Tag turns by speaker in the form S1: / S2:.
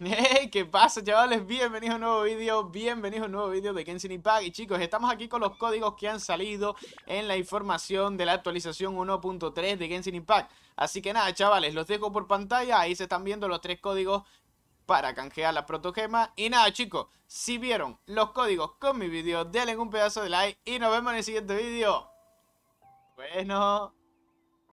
S1: Hey, ¿qué pasa chavales? Bienvenidos a un nuevo vídeo, bienvenidos a un nuevo vídeo de Genshin Impact Y chicos, estamos aquí con los códigos que han salido en la información de la actualización 1.3 de Genshin Impact Así que nada chavales, los dejo por pantalla, ahí se están viendo los tres códigos para canjear la protogema Y nada chicos, si vieron los códigos con mi vídeo, denle un pedazo de like y nos vemos en el siguiente vídeo Bueno...